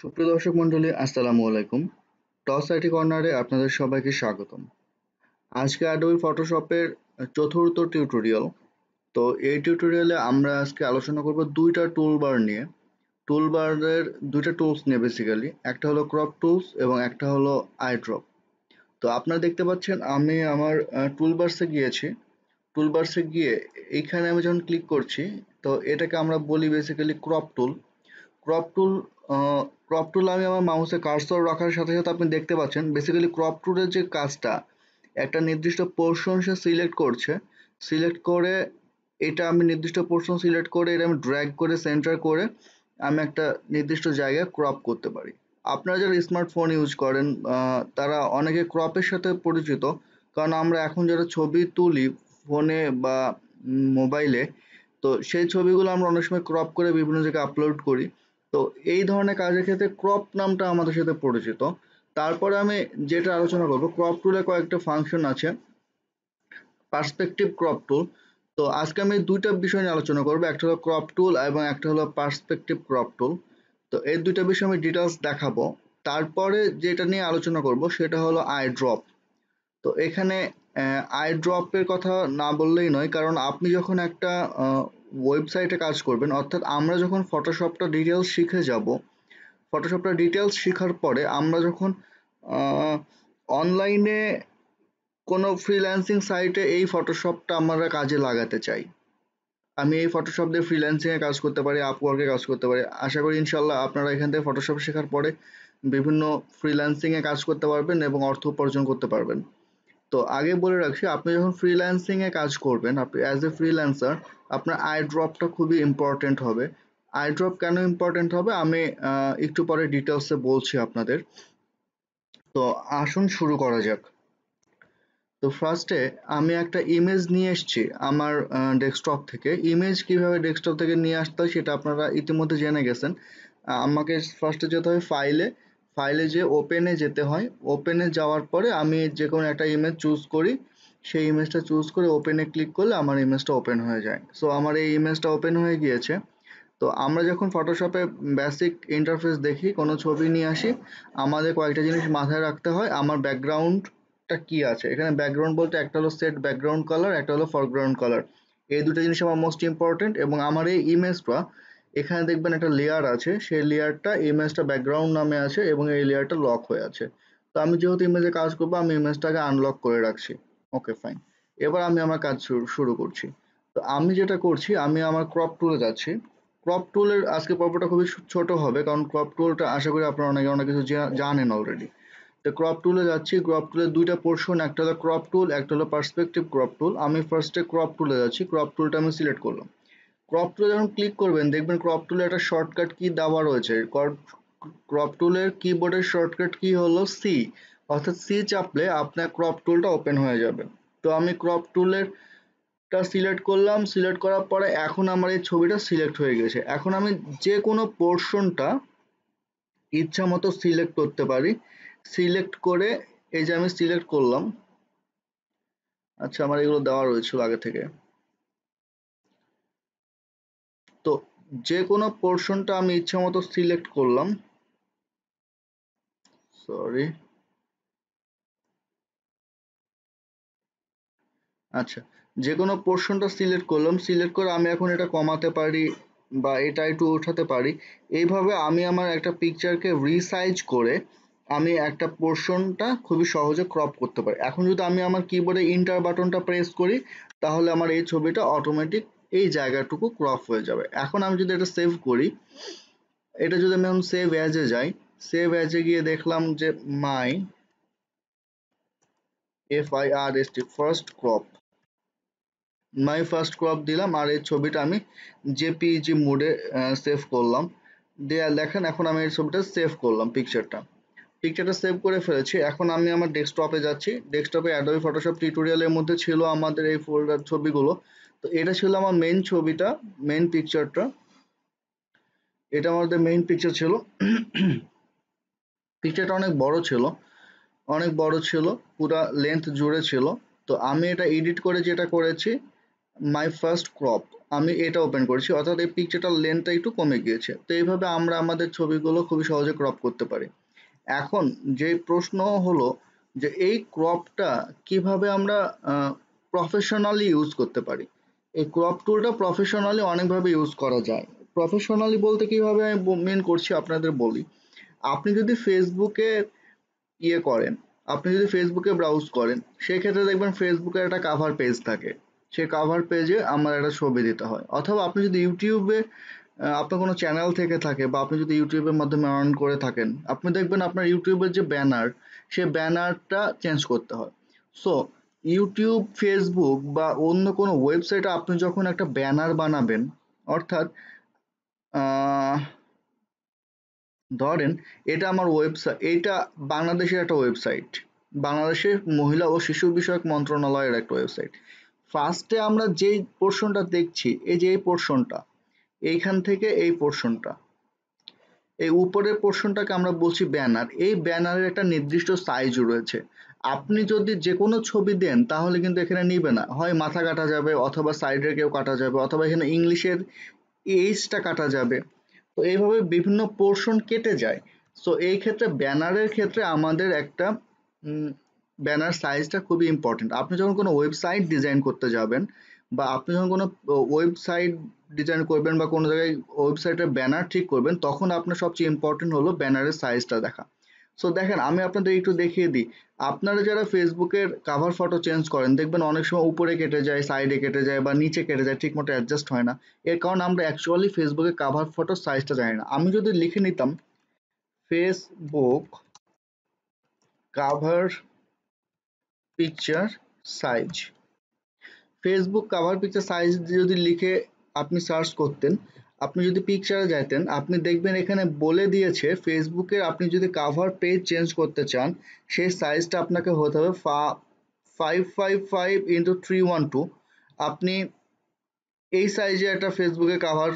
সুপ্রিয় দর্শক মন্ডলী আসসালামু আলাইকুম টস আইটি কর্নারে আপনাদের সবাইকে স্বাগতম আজকে অ্যাডোবি ফটোশপের চতুর্থ টিউটোরিয়াল তো এই টিউটোরিয়ালে আমরা আজকে আলোচনা করব দুইটা টুলবার নিয়ে টুল বারের দুইটা টুলস নিয়ে বেসিক্যালি একটা হলো ক্রপ টুলস এবং একটা হলো আইড্রপ তো আপনারা দেখতে পাচ্ছেন আমি আমার টুল বার্সে গিয়েছি টুলবার্সে গিয়ে এইখানে আমি যখন ক্লিক করছি তো এটাকে আমরা বলি basically crop tool crop tool crop tool আমি আমার মাউসে কার্সর রাখার সাথে সাথে আপনি দেখতে পাচ্ছেন বেসিক্যালি ক্রপ টুলের যে কাজটা একটা নির্দিষ্ট পোর্শন সে সিলেক্ট করছে সিলেক্ট করে এটা আমি নির্দিষ্ট পোর্শন সিলেক্ট করে এটা আমি ড্র্যাগ করে সেন্টার করে আমি একটা নির্দিষ্ট জায়গায় ক্রপ করতে পারি আপনারা যারা স্মার্টফোন ইউজ করেন তারা অনেকে ক্রপের সাথে পরিচিত কারণ আমরা এখন যারা ছবি তুলি ফোনে বা মোবাইলে তো সেই ছবিগুলো আমরা অনেক সময় ক্রপ করে বিভিন্ন জায়গায় আপলোড করি তো এই ধরনের কাজের ক্ষেত্রে ক্রপ নামটা আমাদের সাথে পরিচিত তারপরে আমি যেটা আলোচনা করবো ক্রপ টুলে কয়েকটা ফাংশন আছে পার্সপেক্টিভ ক্রপ টুল তো আজকে আমি দুইটা বিষয় নিয়ে আলোচনা করবো একটা হলো ক্রপ টুল এবং একটা হলো পার্সপেক্টিভ ক্রপ টুল তো এই দুইটা বিষয় আমি ডিটেলস দেখাবো তারপরে যেটা নিয়ে আলোচনা করব সেটা হলো আই ড্রপ তো এখানে আই ড্রপের কথা না বললেই নয় কারণ আপনি যখন একটা ওয়েবসাইটে কাজ করবেন অর্থাৎ আমরা যখন ফটোশপটা ডিটেলস শিখে যাব ফটোশপটা ডিটেলস শেখার পরে আমরা যখন অনলাইনে কোনো ফ্রিল্যান্সিং সাইটে এই ফটোশপটা আমরা কাজে লাগাতে চাই আমি এই ফটোশপ দিয়ে ফ্রিল্যান্সিংয়ে কাজ করতে পারি আপওয়ার্কে কাজ করতে পারি আশা করি ইনশাল্লাহ আপনারা এখান থেকে ফটোশপ শেখার পরে বিভিন্ন ফ্রিল্যান্সিংয়ে কাজ করতে পারবেন এবং অর্থ উপার্জন করতে পারবেন তো আগে বলে রাখছি আপনি যখন ফ্রিল্যান্সিংয়ে কাজ করবেন আপনি অ্যাজ এ ফ্রিল্যান্সার আপনার আই ড্রপটা খুবই ইম্পর্টেন্ট হবে আই ড্রপ কেন ইম্পর্টেন্ট হবে আমি একটু পরে ডিটেলসে বলছি আপনাদের তো আসুন শুরু করা যাক তো ফার্স্টে আমি একটা ইমেজ নিয়ে এসেছি আমার ডেস্কটপ থেকে ইমেজ কিভাবে ডেস্কটপ থেকে নিয়ে আসতে হয় সেটা আপনারা ইতিমধ্যে জেনে গেছেন আমাকে ফার্স্টে যেতে হবে ফাইলে ফাইলে যে ওপেনে যেতে হয় ওপেনে যাওয়ার পরে আমি যে কোনো একটা ইমেজ চুজ করি সেই ইমেজটা চুজ করে ওপেনে ক্লিক করলে আমার ইমেজটা ওপেন হয়ে যায় সো আমার এই ইমেজটা ওপেন হয়ে গিয়েছে তো আমরা যখন ফটোশপে বেসিক ইন্টারফেস দেখি কোনো ছবি নিয়ে আসি আমাদের কয়েকটা জিনিস মাথায় রাখতে হয় আমার ব্যাকগ্রাউন্ডটা কি আছে এখানে ব্যাকগ্রাউন্ড বলতে একটা হলো সেট ব্যাকগ্রাউন্ড কালার একটা হলো ফরগ্রাউন্ড কালার এই দুটো জিনিস আমার মোস্ট ইম্পর্টেন্ট এবং আমার এই ইমেজটা এখানে দেখবেন একটা লেয়ার আছে সেই লেয়ারটা ইমেজটা ব্যাকগ্রাউন্ড নামে আছে এবং এই লেয়ারটা লক হয়ে আছে তো আমি যেহেতু ইমেজে কাজ করবো আমি ইমেজটাকে আনলক করে রাখছি ওকে ফাইন এবার আমি আমার কাজ শুরু করছি তো আমি যেটা করছি আমি আমার ক্রপ টুলে যাচ্ছি ক্রপ টুলের আজকে পর্বটা খুবই ছোট হবে কারণ ক্রপ টুলটা আশা করি আপনারা অনেকে অনেক কিছু জানেন অলরেডি তো ক্রপ টুলে যাচ্ছি ক্রপ টুলের দুইটা পোর্শন একটা হলো ক্রপ টুল একটা হলো পার্সপেক্টিভ ক্রপ টুল আমি ফার্স্টে ক্রপ টুলে যাচ্ছি ক্রপ টুলটা আমি সিলেক্ট করলাম ক্রপ টুলে যখন ক্লিক করবেন দেখবেন ক্রপ টুলে একটা শর্টকাট কি দেওয়া রয়েছে ক্রপ টুলের কিবোর্ডের শর্টকাট কি হলো সি অর্থাৎ সি চাপলে আপনার ক্রপ টুলটা ওপেন হয়ে যাবে তো আমি ক্রপ টুলের টা সিলেক্ট করলাম সিলেক্ট করার পরে এখন আমার এই ছবিটা সিলেক্ট হয়ে গেছে এখন আমি যে কোনো পোর্শনটা ইচ্ছা মতো সিলেক্ট করতে পারি সিলেক্ট করে এই যে আমি সিলেক্ট করলাম আচ্ছা আমার এগুলো দেওয়া রয়েছে আগে থেকে যে কোনো পোর্শনটা আমি ইচ্ছে মতো সিলেক্ট করলাম সরি আচ্ছা যে কোনো পোর্শনটা সিলেক্ট করলাম সিলেক্ট করে আমি এখন এটা কমাতে পারি বা এটা একটু উঠাতে পারি এইভাবে আমি আমার একটা পিকচারকে রিসাইজ করে আমি একটা পোর্শনটা খুবই সহজে ক্রপ করতে পারি এখন যদি আমি আমার কিবোর্ডে ইন্টার বাটনটা প্রেস করি তাহলে আমার এই ছবিটা অটোমেটিক এই জায়গাটুকু ক্রপ হয়ে যাবে এখন আমি যদি এটা সেভ করি এটা যদি আমি এখন সেভ অ্যাজে যাই সেভ অ্যাজে গিয়ে দেখলাম যে my F I R S T first crop my first crop দিলাম আর এই ছবিটা আমি জেপিজি মোডে সেভ করলাম দেয়া দেখেন এখন আমি এই ছবিটা সেভ করলাম পিকচারটা পিকচারটা সেভ করে ফেলেছি এখন আমি আমার ডেস্কটপে যাচ্ছি ডেস্কটপে অ্যাডোবি ফটোশপ টিউটোরিয়ালের মধ্যে ছিল আমাদের এই ফোল্ডার ছবিগুলো তো এটা ছিল আমার মেন ছবিটা মেন পিকচারটা এটা আমাদের মেইন পিকচার ছিল পিকচারটা অনেক বড় ছিল অনেক বড় ছিল পুরা লেন্থ জুড়ে ছিল তো আমি এটা এডিট করে যেটা করেছি মাই ফার্স্ট ক্রপ আমি এটা ওপেন করেছি অর্থাৎ এই পিকচারটার লেন্থটা একটু কমে গিয়েছে তো এইভাবে আমরা আমাদের ছবিগুলো খুবই সহজে ক্রপ করতে পারি এখন যে প্রশ্ন হলো যে এই ক্রপটা কিভাবে আমরা প্রফেশনালি ইউজ করতে পারি এই ক্রপ টুলটা প্রফেশনালি অনেকভাবে ইউজ করা যায় প্রফেশনালি বলতে কীভাবে আমি মেন করছি আপনাদের বলি আপনি যদি ফেসবুকে ইয়ে করেন আপনি যদি ফেসবুকে ব্রাউজ করেন সেক্ষেত্রে দেখবেন ফেসবুকের একটা কাভার পেজ থাকে সে কাভার পেজে আমার একটা ছবি দিতে হয় অথবা আপনি যদি ইউটিউবে আপনার কোনো চ্যানেল থেকে থাকে বা আপনি যদি ইউটিউবের মাধ্যমে আর্ন করে থাকেন আপনি দেখবেন আপনার ইউটিউবের যে ব্যানার সে ব্যানারটা চেঞ্জ করতে হয় সো ইউটিউব ফেসবুক বা অন্য কোনো ওয়েবসাইটে আপনি যখন একটা ব্যানার বানাবেন অর্থাৎ ধরেন এটা আমার ওয়েবসাইট এটা বাংলাদেশের একটা ওয়েবসাইট বাংলাদেশের মহিলা ও শিশু বিষয়ক মন্ত্রণালয়ের একটা ওয়েবসাইট ফার্স্টে আমরা যেই পোর্শনটা দেখছি এই যে এই পোর্শনটা এইখান থেকে এই পোর্শনটা এই উপরের পোর্শনটাকে আমরা বলছি ব্যানার এই ব্যানারের একটা নির্দিষ্ট সাইজ রয়েছে আপনি যদি যে কোনো ছবি দেন তাহলে কিন্তু এখানে নিবে না হয় মাথা কাটা যাবে অথবা সাইডে কেউ কাটা যাবে অথবা এখানে ইংলিশের এইজটা কাটা যাবে তো এইভাবে বিভিন্ন পোর্শন কেটে যায় সো এই ক্ষেত্রে ব্যানারের ক্ষেত্রে আমাদের একটা ব্যানার সাইজটা খুবই ইম্পর্টেন্ট আপনি যখন কোনো ওয়েবসাইট ডিজাইন করতে যাবেন বা আপনি যখন কোনো ওয়েবসাইট ডিজাইন করবেন বা কোনো জায়গায় ওয়েবসাইটের ব্যানার ঠিক করবেন তখন আপনার সবচেয়ে ইম্পর্টেন্ট হলো ব্যানারের সাইজটা দেখা সো দেখেন আমি আপনাদের একটু দেখিয়ে দিই আপনারা যারা ফেসবুকের কাভার ফটো চেঞ্জ করেন দেখবেন অনেক সময় উপরে কেটে যায় সাইডে কেটে যায় বা নিচে কেটে যায় ঠিকমতো অ্যাডজাস্ট হয় না এর কারণ আমরা অ্যাকচুয়ালি ফেসবুকের কাভার ফটো সাইজটা জানি না আমি যদি লিখে নিতাম Facebook cover picture size Facebook cover picture size যদি লিখে আপনি সার্চ করতেন আপনি যদি পিকচারে যাইতেন আপনি দেখবেন এখানে বলে দিয়েছে ফেসবুকের আপনি যদি কাভার পেজ চেঞ্জ করতে চান সেই সাইজটা আপনাকে হতে হবে five five five into three one two আপনি এই সাইজে একটা ফেসবুকে কাভার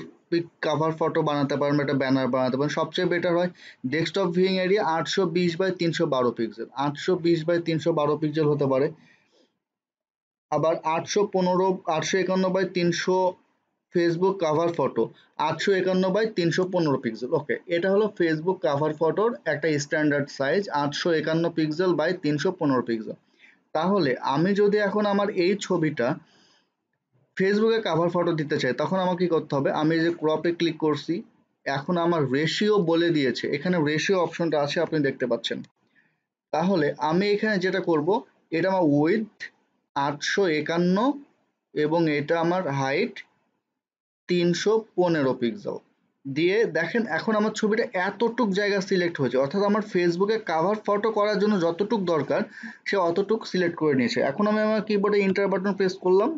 কাভার ফটো বানাতে পারেন একটা ব্যানার বানাতে পারেন সবচেয়ে বেটার হয় ডেস্কটপ ভিউং এরিয়া আটশো বিশ বাই তিনশো বারো পিক্সেল আটশো বিশ বাই তিনশো বারো পিক্সেল হতে পারে আবার আটশো পনেরো আটশো একান্ন বাই তিনশো ফেসবুক কাভার ফটো আটশো একান্ন বাই তিনশো পনেরো পিক্সেল ওকে এটা হলো ফেসবুক কাভার ফটোর একটা স্ট্যান্ডার্ড সাইজ আটশো একান্ন পিক্সেল বাই তিনশো পনেরো পিক্সেল তাহলে আমি যদি এখন আমার এই ছবিটা ফেসবুকে কাভার ফটো দিতে চাই তখন আমাকে করতে হবে আমি যে ক্রপে ক্লিক করছি এখন আমার রেশিও বলে দিয়েছে এখানে রেশিও অপশনটা আছে আপনি দেখতে পাচ্ছেন তাহলে আমি এখানে যেটা করব এটা আমার উইথ আটশো একান্ন এবং এটা আমার হাইট তিনশো পনেরো পিক্সেল দিয়ে দেখেন এখন আমার ছবিটা এতটুক জায়গা সিলেক্ট হয়েছে অর্থাৎ আমার ফেসবুকে কাভার ফটো করার জন্য যতটুক দরকার সে অতটুক সিলেক্ট করে নিয়েছে এখন আমি আমার কিবোর্ডে ইন্টার বাটন প্রেস করলাম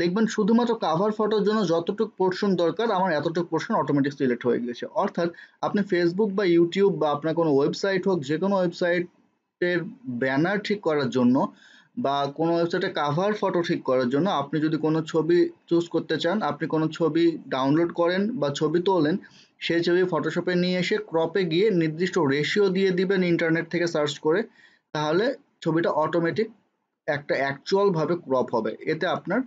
দেখবেন শুধুমাত্র কাভার ফটোর জন্য যতটুক পোর্শন দরকার আমার এতটুক পোর্শন অটোমেটিক সিলেক্ট হয়ে গেছে অর্থাৎ আপনি ফেসবুক বা ইউটিউব বা আপনার কোনো ওয়েবসাইট হোক যে কোনো ওয়েবসাইটের ব্যানার ঠিক করার জন্য বা কোনো ওয়েবসাইটে কাভার ফটো ঠিক করার জন্য আপনি যদি কোনো ছবি চুজ করতে চান আপনি কোনো ছবি ডাউনলোড করেন বা ছবি তোলেন সেই ছবি ফটোশপে নিয়ে এসে ক্রপে গিয়ে নির্দিষ্ট রেশিও দিয়ে দিবেন ইন্টারনেট থেকে সার্চ করে তাহলে ছবিটা অটোমেটিক একটা অ্যাকচুয়ালভাবে ক্রপ হবে এতে আপনার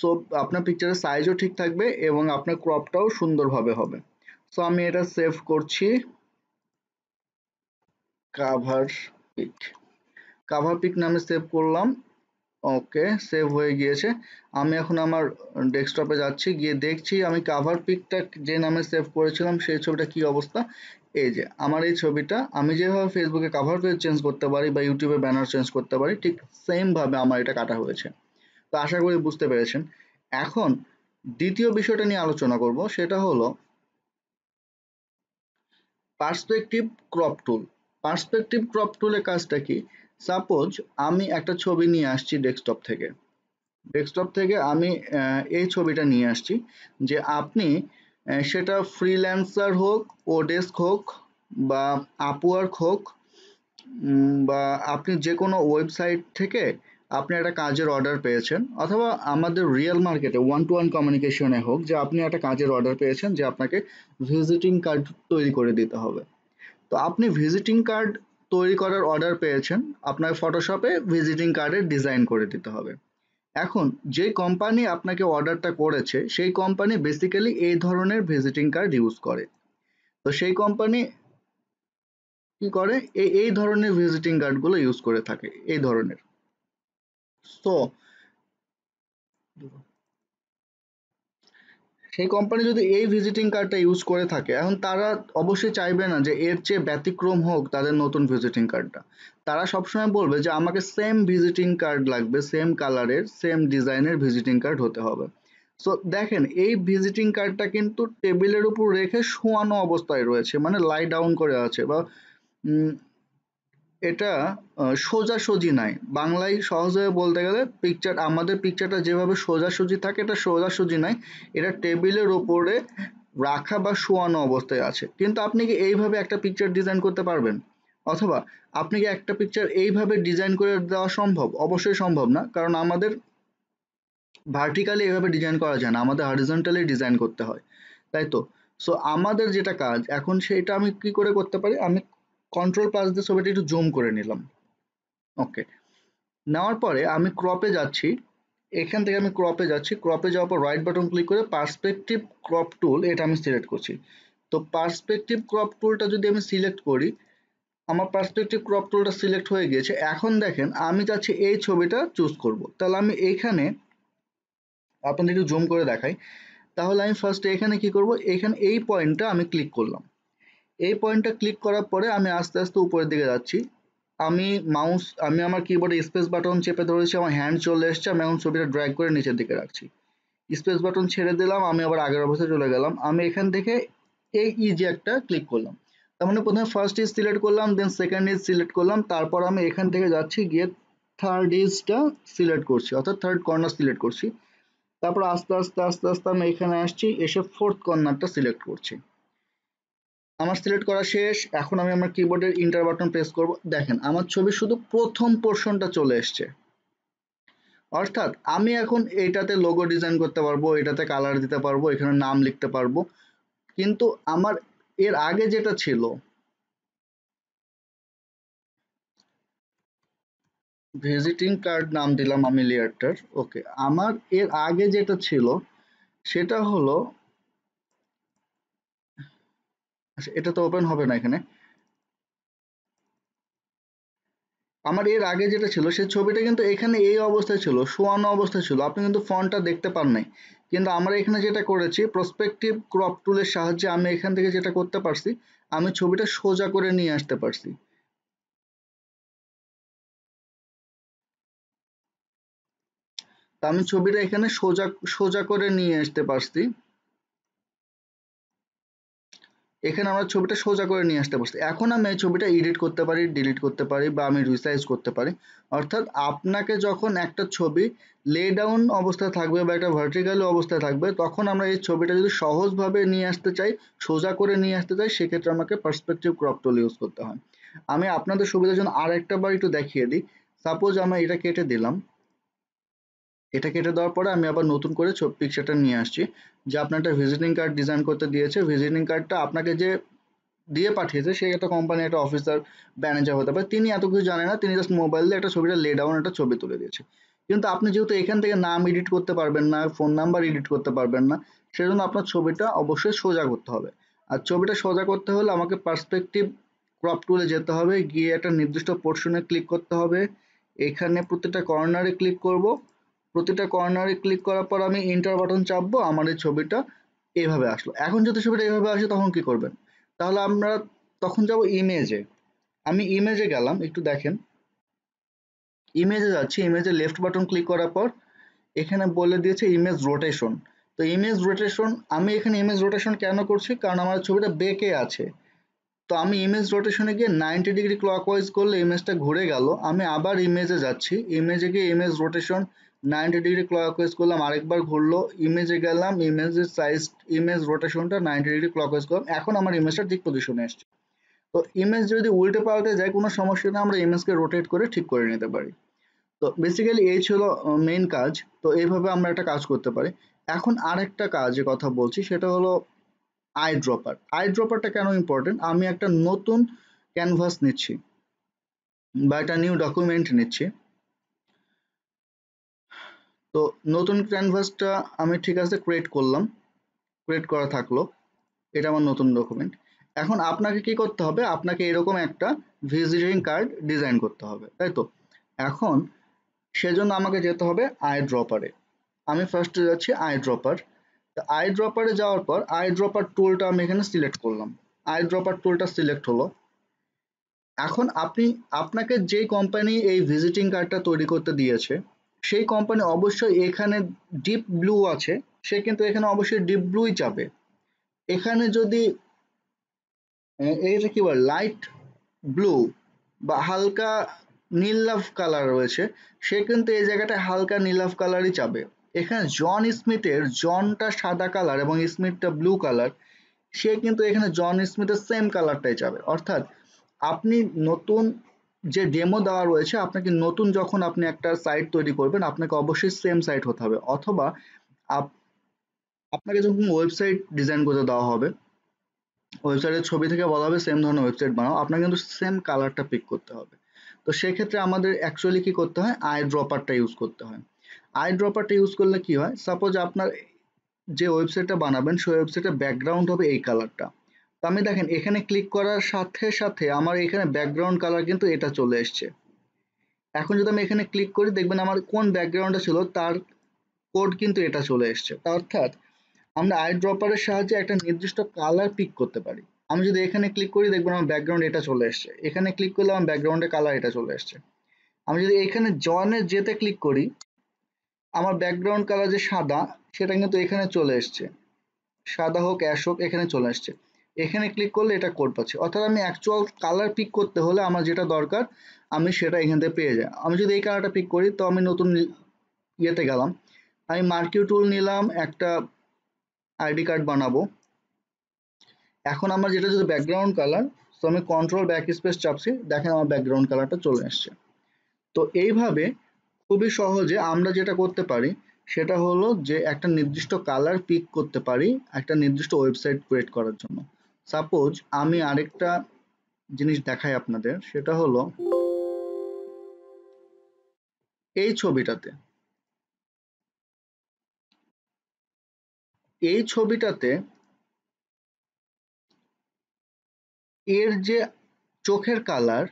সব আপনার পিকচারের সাইজও ঠিক থাকবে এবং আপনার ক্রপটাও সুন্দরভাবে হবে সো আমি এটা সেভ করছি কাভার পিক কাভার পিক নামে সেভ করলাম ওকে সেভ হয়ে গিয়েছে আমি এখন আমার ডেস্কটপে যাচ্ছি গিয়ে দেখছি আমি কাভার পিকটা যে নামে সেভ করেছিলাম সেই ছবিটা কি অবস্থা এই যে আমার এই ছবিটা আমি যেভাবে ফেসবুকে কাভার পেজ চেঞ্জ করতে পারি বা ইউটিউবে ব্যানার চেঞ্জ করতে পারি ঠিক সেমভাবে আমার এটা কাটা হয়েছে তো আশা করি বুঝতে পেরেছেন এখন দ্বিতীয় বিষয়টা নিয়ে আলোচনা করব সেটা হলো perspective crop tool perspective crop টুলের কাজটা কি সাপোজ আমি একটা ছবি নিয়ে আসছি ডেস্কটপ থেকে ডেস্কটপ থেকে আমি এই ছবিটা নিয়ে আসছি যে আপনি সেটা ফ্রিল্যান্সার হোক ও ডেস্ক হোক বা আপওয়ার্ক হোক বা আপনি যে কোনো ওয়েবসাইট থেকে আপনি একটা কাজের অর্ডার পেয়েছেন অথবা আমাদের রিয়েল মার্কেটে ওয়ান টু ওয়ান কমিউনিকেশনে হোক যে আপনি একটা কাজের অর্ডার পেয়েছেন যে আপনাকে ভিজিটিং কার্ড তৈরি করে দিতে হবে তো আপনি ভিজিটিং কার্ড তৈরি করার অর্ডার পেয়েছেন আপনার ফটোশপে ভিজিটিং কার্ডের ডিজাইন করে দিতে হবে এখন যে কোম্পানি আপনাকে অর্ডারটা করেছে সেই কোম্পানি বেসিক্যালি এই ধরনের ভিজিটিং কার্ড ইউজ করে তো সেই কোম্পানি কি করে এই এই ধরনের ভিজিটিং কার্ডগুলো ইউজ করে থাকে এই ধরনের সো সেই কোম্পানি যদি এই ভিজিটিং কার্ডটা ইউজ করে থাকে এখন তারা অবশ্যই চাইবে না যে এর চেয়ে ব্যতিক্রম হোক তাদের নতুন ভিজিটিং কার্ডটা তারা সবসময় বলবে যে আমাকে সেম ভিজিটিং কার্ড লাগবে সেম কালারের সেম ডিজাইনের ভিজিটিং কার্ড হতে হবে সো দেখেন এই ভিজিটিং কার্ডটা কিন্তু টেবিলের উপর রেখে শোয়ানো অবস্থায় রয়েছে মানে লাই ডাউন করে আছে বা এটা সোজাসুজি নাই বাংলায় সহজভাবে বলতে গেলে পিকচার আমাদের পিকচারটা যেভাবে সোজাসুজি থাকে এটা সোজাসুজি নাই এটা টেবিলের ওপরে রাখা বা শোয়ানো অবস্থায় আছে কিন্তু আপনি কি এইভাবে একটা পিকচার ডিজাইন করতে পারবেন অথবা আপনি কি একটা পিকচার এইভাবে ডিজাইন করে দেওয়া সম্ভব অবশ্যই সম্ভব না কারণ আমাদের ভার্টিক্যালি এভাবে ডিজাইন করা যায় না আমাদের হরিজন্টালি ডিজাইন করতে হয় তাই তো সো আমাদের যেটা কাজ এখন সেটা আমি কি করে করতে পারি আমি কন্ট্রোল পাস দিয়ে ছবিটা একটু জুম করে নিলাম ওকে নেওয়ার পরে আমি ক্রপে যাচ্ছি এখান থেকে আমি ক্রপে যাচ্ছি ক্রপে যাওয়ার পর রাইট বাটন ক্লিক করে পার্সপেকটিভ ক্রপ টুল এটা আমি সিলেক্ট করছি তো পার্সপেকটিভ ক্রপ টুলটা যদি আমি সিলেক্ট করি আমার পার্সপেকটিভ ক্রপ টুলটা সিলেক্ট হয়ে গিয়েছে এখন দেখেন আমি চাচ্ছি এই ছবিটা চুজ করব তাহলে আমি এইখানে আপনাদের একটু জুম করে দেখাই তাহলে আমি ফার্স্টে এখানে কি করব এখানে এই পয়েন্টটা আমি ক্লিক করলাম এই পয়েন্টটা ক্লিক করার পরে আমি আস্তে আস্তে উপরের দিকে যাচ্ছি আমি মাউস আমি আমার কিবোর্ডে স্পেস বাটন চেপে ধরেছি আমার হ্যান্ড চলে এসছে আমি এখন ছবিটা ড্র্যাগ করে নিচের দিকে রাখছি স্পেস বাটন ছেড়ে দিলাম আমি আবার আগের অবস্থায় চলে গেলাম আমি এখান থেকে এই ইজি e, একটা ক্লিক করলাম তার মানে প্রথমে ফার্স্ট ইজ সিলেক্ট করলাম দেন সেকেন্ড ইজ সিলেক্ট করলাম তারপর আমি এখান থেকে যাচ্ছি গিয়ে থার্ড ইজটা সিলেক্ট করছি অর্থাৎ থার্ড কর্নার সিলেক্ট করছি তারপর আস্তে আস্তে আস্তে আস্তে আমি এখানে আসছি এসে ফোর্থ কর্নারটা সিলেক্ট করছি আমার সিলেক্ট করা শেষ এখন আমি আমার কিবোর্ডের ইন্টার বাটন প্রেস করব দেখেন আমার ছবি শুধু প্রথম পোর্শনটা চলে এসছে অর্থাৎ আমি এখন এটাতে লোগো ডিজাইন করতে পারবো এটাতে কালার দিতে পারবো এখানে নাম লিখতে পারবো কিন্তু আমার এর আগে যেটা ছিল ভিজিটিং কার্ড নাম দিলাম আমি লেয়ারটার ওকে আমার এর আগে যেটা ছিল সেটা হলো আচ্ছা এটা তো ওপেন হবে না এখানে আমার এর আগে যেটা ছিল সে ছবিটা কিন্তু এখানে এই অবস্থায় ছিল শোয়ানো অবস্থায় ছিল আপনি কিন্তু ফোনটা দেখতে পান নাই কিন্তু আমরা এখানে যেটা করেছি প্রসপেক্টিভ ক্রপ টুলের সাহায্যে আমি এখান থেকে যেটা করতে পারছি আমি ছবিটা সোজা করে নিয়ে আসতে পারছি আমি ছবিটা এখানে সোজা সোজা করে নিয়ে আসতে পারছি এখানে আমরা ছবিটা সোজা করে নিয়ে আসতে পারছি এখন আমি এই ছবিটা এডিট করতে পারি ডিলিট করতে পারি বা আমি রিসাইজ করতে পারি অর্থাৎ আপনাকে যখন একটা ছবি লে ডাউন অবস্থায় থাকবে বা একটা ভার্টিক্যাল অবস্থায় থাকবে তখন আমরা এই ছবিটা যদি সহজভাবে নিয়ে আসতে চাই সোজা করে নিয়ে আসতে চাই সেক্ষেত্রে আমাকে পার্সপেক্টিভ ক্রপ টুল ইউজ করতে হয় আমি আপনাদের সুবিধার জন্য আর একটা বার একটু দেখিয়ে দিই সাপোজ আমি এটা কেটে দিলাম এটা কেটে দেওয়ার পরে আমি আবার নতুন করে পিকচারটা নিয়ে আসছি যে আপনার একটা ভিজিটিং কার্ড ডিজাইন করতে দিয়েছে ভিজিটিং কার্ডটা আপনাকে যে দিয়ে পাঠিয়েছে সে একটা কোম্পানি একটা অফিসার ম্যানেজার হতে পারে তিনি এত কিছু জানে না তিনি জাস্ট মোবাইল দিয়ে একটা ছবিটা লে ডাউন একটা ছবি তুলে দিয়েছে কিন্তু আপনি যেহেতু এখান থেকে নাম এডিট করতে পারবেন না ফোন নাম্বার এডিট করতে পারবেন না সেজন্য আপনার ছবিটা অবশ্যই সোজা করতে হবে আর ছবিটা সোজা করতে হলে আমাকে পার্সপেক্টিভ ক্রপ টুলে যেতে হবে গিয়ে একটা নির্দিষ্ট পোর্শনে ক্লিক করতে হবে এখানে প্রত্যেকটা কর্নারে ক্লিক করব প্রতিটা কর্নারে ক্লিক করার পর আমি ইন্টার বাটন চাপবো আমার এই ছবিটা এইভাবে আসলো এখন যদি ছবিটা এইভাবে আসে তখন কি করবেন তাহলে আমরা তখন যাব ইমেজে আমি ইমেজে গেলাম একটু দেখেন ইমেজে যাচ্ছি ইমেজে লেফট বাটন ক্লিক করার পর এখানে বলে দিয়েছে ইমেজ রোটেশন তো ইমেজ রোটেশন আমি এখানে ইমেজ রোটেশন কেন করছি কারণ আমার ছবিটা বেঁকে আছে তো আমি ইমেজ রোটেশনে গিয়ে নাইনটি ডিগ্রি ওয়াইজ করলে ইমেজটা ঘুরে গেল আমি আবার ইমেজে যাচ্ছি ইমেজে গিয়ে image rotation ninety degree clockwise করলাম আরেকবার ঘুরলো ইমেজে গেলাম ইমেজের সাইজ ইমেজ রোটেশনটা নাইনটি ডিগ্রি ক্লকওয়াইজ করলাম এখন আমার ইমেজটা দিক পজিশনে এসছে তো ইমেজ যদি উল্টে পাল্টে যায় কোনো সমস্যা না আমরা ইমেজকে রোটেট করে ঠিক করে নিতে পারি তো বেসিক্যালি এই ছিল মেইন কাজ তো এইভাবে আমরা একটা কাজ করতে পারি এখন আরেকটা কাজে কথা বলছি সেটা হলো আই ড্রপার আই ড্রপারটা কেন ইম্পর্টেন্ট আমি একটা নতুন ক্যানভাস নিচ্ছি বা একটা নিউ ডকুমেন্ট নিচ্ছি তো নতুন ক্যানভাসটা আমি ঠিক আছে ক্রিয়েট করলাম ক্রিয়েট করা থাকলো এটা আমার নতুন ডকুমেন্ট এখন আপনাকে কি করতে হবে আপনাকে এরকম একটা ভিজিটিং কার্ড ডিজাইন করতে হবে তাই তো এখন সেজন্য আমাকে যেতে হবে আই ড্রপারে আমি ফার্স্টে যাচ্ছি আই ড্রপার আই ড্রপারে যাওয়ার পর আই ড্রপার টুলটা আমি এখানে সিলেক্ট করলাম আই ড্রপার টুলটা সিলেক্ট হলো এখন আপনি আপনাকে যে কোম্পানি এই ভিজিটিং কার্ডটা তৈরি করতে দিয়েছে সেই কোম্পানি অবশ্যই এখানে ডিপ ব্লু আছে সে কিন্তু এখানে অবশ্যই ডিপ ব্লুই যাবে এখানে যদি এটা কি বলে লাইট ব্লু বা হালকা নীলাভ কালার রয়েছে সে কিন্তু এই জায়গাটা হালকা নীলাভ কালারই যাবে এখানে জন স্মিথের জনটা সাদা কালার এবং স্মিথটা ব্লু কালার সে কিন্তু এখানে জন স্মিথের সেম কালারটাই যাবে অর্থাৎ আপনি নতুন যে ডেমো দেওয়া রয়েছে আপনাকে নতুন যখন আপনি একটা সাইট তৈরি করবেন আপনাকে অবশ্যই সেম সাইট হতে হবে অথবা আপনাকে যখন ওয়েবসাইট ডিজাইন করতে দেওয়া হবে ওয়েবসাইটের ছবি থেকে বলা হবে সেম ধরনের ওয়েবসাইট বানাও আপনাকে কিন্তু সেম কালারটা পিক করতে হবে তো সেক্ষেত্রে আমাদের অ্যাকচুয়ালি কি করতে হয় আই ড্রপারটা ইউজ করতে হয় আই ড্রপারটা ইউজ করলে কি হয় সাপোজ আপনার যে ওয়েবসাইটটা বানাবেন সেই ওয়েবসাইটের ব্যাকগ্রাউন্ড হবে এই কালারটা আমি দেখেন এখানে ক্লিক করার সাথে সাথে আমার এখানে ব্যাকগ্রাউন্ড কালার কিন্তু এটা চলে এসছে এখন যদি আমি এখানে ক্লিক করি দেখবেন আমার কোন ব্যাকগ্রাউন্ডটা ছিল তার কোড কিন্তু এটা চলে এসছে অর্থাৎ আমরা আই ড্রপারের সাহায্যে একটা নির্দিষ্ট কালার পিক করতে পারি আমি যদি এখানে ক্লিক করি দেখবেন আমার ব্যাকগ্রাউন্ড এটা চলে এসছে এখানে ক্লিক করলে আমার ব্যাকগ্রাউন্ডের কালার এটা চলে এসছে আমি যদি এখানে জনে যেতে ক্লিক করি আমার ব্যাকগ্রাউন্ড কালার যে সাদা সেটা কিন্তু এখানে চলে এসছে সাদা হোক অ্যাশ হোক এখানে চলে এসছে এখানে ক্লিক করলে এটা কোড পাচ্ছি অর্থাৎ আমি অ্যাকচুয়াল কালার পিক করতে হলে আমার যেটা দরকার আমি সেটা এখান থেকে পেয়ে যাই আমি যদি এই কালারটা পিক করি তো আমি নতুন ইয়েতে গেলাম আমি মার্কিউ টুল নিলাম একটা আইডি কার্ড বানাবো এখন আমার যেটা যদি ব্যাকগ্রাউন্ড কালার তো আমি কন্ট্রোল ব্যাক স্পেস চাপছি দেখেন আমার ব্যাকগ্রাউন্ড কালারটা চলে আসছে তো এইভাবে খুবই সহজে আমরা যেটা করতে পারি সেটা হলো যে একটা নির্দিষ্ট কালার পিক করতে পারি একটা নির্দিষ্ট ওয়েবসাইট ক্রিয়েট করার জন্য সাপোজ আমি আরেকটা জিনিস দেখাই আপনাদের সেটা হলো এই ছবিটাতে এই ছবিটাতে এর যে চোখের কালার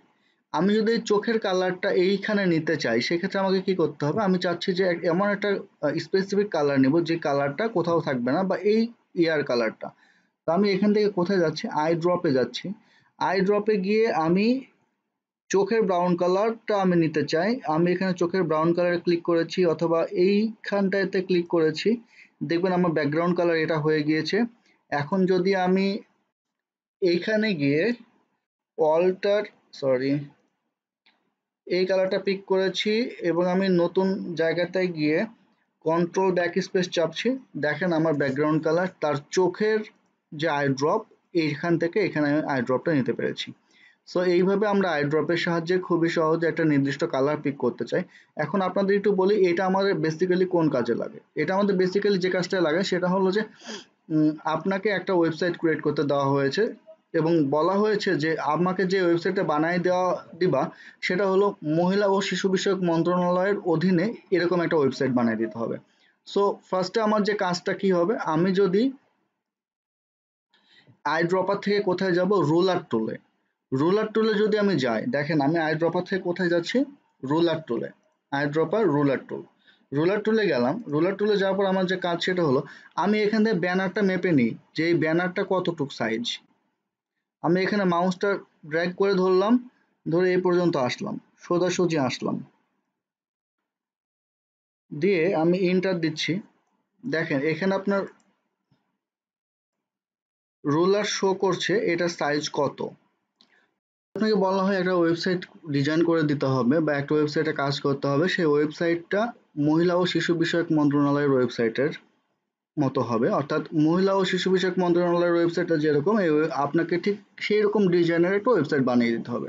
আমি যদি চোখের কালারটা এইখানে নিতে চাই সেক্ষেত্রে আমাকে কি করতে হবে আমি চাচ্ছি যে এমন একটা স্পেসিফিক কালার নেব যে কালারটা কোথাও থাকবে না বা এই ইয়ার কালারটা তো আমি এখান থেকে কোথায় যাচ্ছি আই ড্রপে যাচ্ছি আই ড্রপে গিয়ে আমি চোখের ব্রাউন কালারটা আমি নিতে চাই আমি এখানে চোখের ব্রাউন কালারে ক্লিক করেছি অথবা এইখানটাতে ক্লিক করেছি দেখবেন আমার ব্যাকগ্রাউন্ড কালার এটা হয়ে গিয়েছে এখন যদি আমি এইখানে গিয়ে অল্টার সরি এই কালারটা পিক করেছি এবং আমি নতুন জায়গাতে গিয়ে কন্ট্রোল ব্যাক স্পেস চাপছি দেখেন আমার ব্যাকগ্রাউন্ড কালার তার চোখের যে আইড্রপ এইখান থেকে এখানে আমি আইড্রপটা নিতে পেরেছি সো এইভাবে আমরা আইড্রপের সাহায্যে খুবই সহজে একটা নির্দিষ্ট কালার পিক করতে চাই এখন আপনাদের একটু বলি এটা আমাদের বেসিক্যালি কোন কাজে লাগে এটা আমাদের বেসিক্যালি যে কাজটা লাগে সেটা হলো যে আপনাকে একটা ওয়েবসাইট ক্রিয়েট করতে দেওয়া হয়েছে এবং বলা হয়েছে যে আমাকে যে ওয়েবসাইটটা বানাই দেওয়া দিবা সেটা হলো মহিলা ও শিশু বিষয়ক মন্ত্রণালয়ের অধীনে এরকম একটা ওয়েবসাইট বানিয়ে দিতে হবে সো ফার্স্টে আমার যে কাজটা কি হবে আমি যদি আই ড্রপার থেকে কোথায় যাব রোলার টুলে রোলার টুলে যদি আমি যাই দেখেন আমি আই ড্রপার থেকে কোথায় যাচ্ছি রোলার টুলে eyedropper ruler tool ruler টুলে গেলাম রোলার টুলে যাওয়ার পর আমার যে কাজ সেটা হলো আমি এখান থেকে ব্যানারটা মেপে নিই যে এই ব্যানারটা কতটুক সাইজ আমি এখানে মাউসটা ড্র্যাগ করে ধরলাম ধরে এই পর্যন্ত আসলাম সোজাসুজি আসলাম দিয়ে আমি ইন্টার দিচ্ছি দেখেন এখানে আপনার রোলার শো করছে এটা সাইজ কত আপনাকে বলা হয় একটা ওয়েবসাইট ডিজাইন করে দিতে হবে বা একটা ওয়েবসাইটে কাজ করতে হবে সেই ওয়েবসাইটটা মহিলা ও শিশু বিষয়ক মন্ত্রণালয়ের ওয়েবসাইটের মতো হবে অর্থাৎ মহিলা ও শিশু বিষয়ক মন্ত্রণালয়ের ওয়েবসাইটটা যেরকম এই আপনাকে ঠিক সেই রকম ডিজাইনের একটা ওয়েবসাইট বানিয়ে দিতে হবে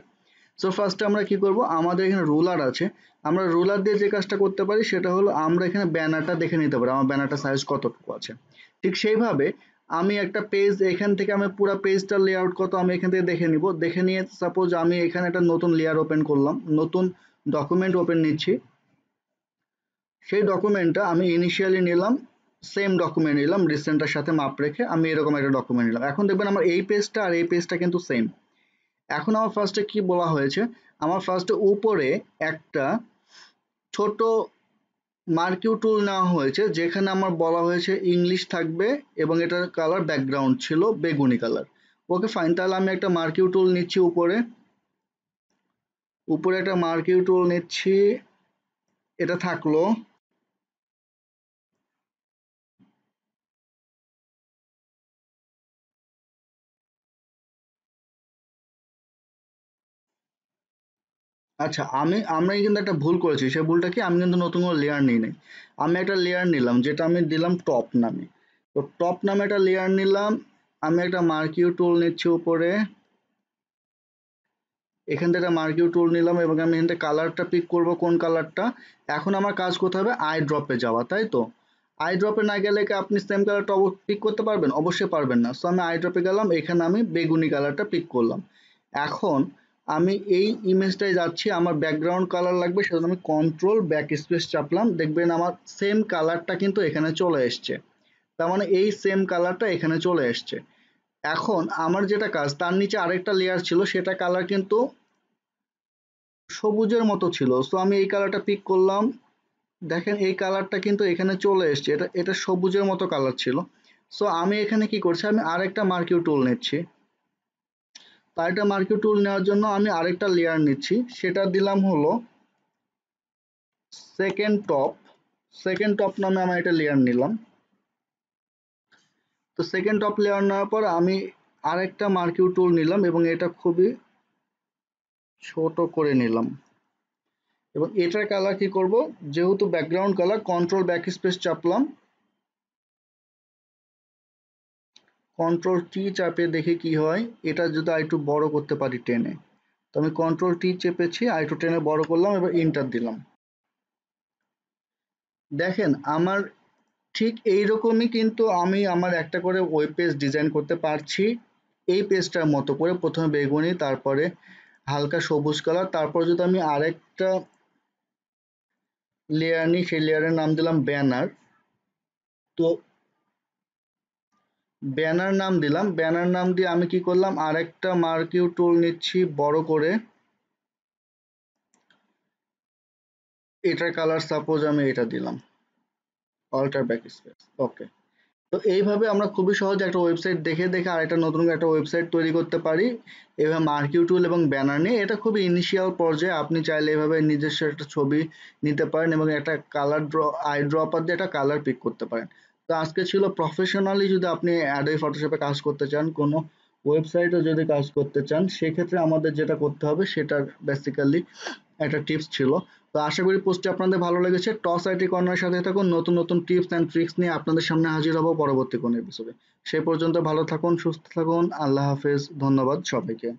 সো ফার্স্টে আমরা কি করব আমাদের এখানে রোলার আছে আমরা রোলার দিয়ে যে কাজটা করতে পারি সেটা হলো আমরা এখানে ব্যানারটা দেখে নিতে পারি আমার ব্যানারটা সাইজ কতটুকু আছে ঠিক সেইভাবে আমি একটা পেজ এখান থেকে আমি পুরো পেজটার লেআউট কত আমি এখান থেকে দেখে নিব দেখে নিয়ে সাপোজ আমি এখানে একটা নতুন লেয়ার ওপেন করলাম নতুন ডকুমেন্ট ওপেন নিচ্ছি সেই ডকুমেন্টটা আমি ইনিশিয়ালি নিলাম সেম ডকুমেন্ট নিলাম রিসেন্টার সাথে মাপ রেখে আমি এরকম একটা ডকুমেন্ট নিলাম এখন দেখবেন আমার এই পেজটা আর এই পেজটা কিন্তু সেম এখন আমার ফার্স্টে কি বলা হয়েছে আমার ফার্স্টে উপরে একটা ছোট মার্কিউ টুল নেওয়া হয়েছে যেখানে আমার বলা হয়েছে ইংলিশ থাকবে এবং এটার কালার ব্যাকগ্রাউন্ড ছিল বেগুনি কালার ওকে ফাইন তাহলে আমি একটা মার্কিউ টুল নিচ্ছি উপরে উপরে একটা মার্কিউ টুল নিচ্ছি এটা থাকলো আচ্ছা আমি আমরা কিন্তু একটা ভুল করেছি সেই ভুলটা কি আমি কিন্তু নতুন কোনো লেয়ার নিই নাই আমি একটা লেয়ার নিলাম যেটা আমি দিলাম টপ নামে তো টপ নামে একটা লেয়ার নিলাম আমি একটা মার্কিউ টুল নিচ্ছি উপরে এখান থেকে একটা মার্কিউ টুল নিলাম এবং আমি এখান থেকে কালারটা পিক করব কোন কালারটা এখন আমার কাজ করতে হবে আই ড্রপে যাওয়া তাই তো আই ড্রপে না গেলে কি আপনি সেম কালারটা পিক করতে পারবেন অবশ্যই পারবেন না সো আমি আই ড্রপে গেলাম এখানে আমি বেগুনি কালারটা পিক করলাম এখন আমি এই ইমেজটায় যাচ্ছি আমার ব্যাকগ্রাউন্ড কালার লাগবে সেজন্য আমি কন্ট্রোল ব্যাক স্পেস চাপলাম দেখবেন আমার সেম কালারটা কিন্তু এখানে চলে এসছে তার মানে এই সেম কালারটা এখানে চলে এসছে এখন আমার যেটা কাজ তার নিচে আরেকটা লেয়ার ছিল সেটা কালার কিন্তু সবুজের মতো ছিল সো আমি এই কালারটা পিক করলাম দেখেন এই কালারটা কিন্তু এখানে চলে এসছে এটা এটা সবুজের মতো কালার ছিল সো আমি এখানে কি করছি আমি আরেকটা মার্কিউ টুল নিচ্ছি তার এটা মার্কিউ টুল নেওয়ার জন্য আমি আরেকটা লেয়ার নিচ্ছি সেটা দিলাম হলো সেকেন্ড টপ সেকেন্ড টপ নামে আমি একটা লেয়ার নিলাম তো সেকেন্ড টপ লেয়ার নেওয়ার পর আমি আরেকটা মার্কিউ টুল নিলাম এবং এটা খুবই ছোট করে নিলাম এবং এটার কালার কি করব যেহেতু background colour control backspace চাপলাম কন্ট্রোল টি চাপে দেখি কি হয় এটা যদি আর একটু করতে পারি টেনে তো আমি কন্ট্রোল টি চেপেছি আর একটু টেনে বড় করলাম এবার ইন্টার দিলাম দেখেন আমার ঠিক এই রকমই কিন্তু আমি আমার একটা করে ওয়েব পেজ ডিজাইন করতে পারছি এই পেজটার মতো করে প্রথমে বেগুনি তারপরে হালকা সবুজ কালার তারপর যদি আমি আরেকটা লেয়ার নিই সেই লেয়ারের নাম দিলাম ব্যানার তো ব্যানার নাম দিলাম ব্যানার নাম দিয়ে আমি কি করলাম আরেকটা মার্কিউ টুল নিচ্ছি বড় করে এটার কালার সাপোজ আমি এটা দিলাম অল্টার ব্যাক স্পেস ওকে তো এইভাবে আমরা খুবই সহজে একটা ওয়েবসাইট দেখে দেখে আর একটা নতুন একটা ওয়েবসাইট তৈরি করতে পারি এভাবে মার্কিউ টুল এবং ব্যানার নিয়ে এটা খুবই ইনিশিয়াল পর্যায়ে আপনি চাইলে এভাবে নিজস্ব একটা ছবি নিতে পারেন এবং একটা কালার ড্র আই ড্রপার দিয়ে একটা কালার পিক করতে পারেন তো আজকে ছিল প্রফেশনালি যদি আপনি অ্যাডোবি ফটোশপে কাজ করতে চান কোনো ওয়েবসাইটে যদি কাজ করতে চান সেক্ষেত্রে আমাদের যেটা করতে হবে সেটার বেসিক্যালি একটা টিপস ছিল তো আশা করি পোস্টটি আপনাদের ভালো লেগেছে টস আইটি কর্নারের সাথে থাকুন নতুন নতুন টিপস অ্যান্ড ট্রিক্স নিয়ে আপনাদের সামনে হাজির হব পরবর্তী কোনো এপিসোডে সেই পর্যন্ত ভালো থাকুন সুস্থ থাকুন আল্লাহ হাফেজ ধন্যবাদ সবাইকে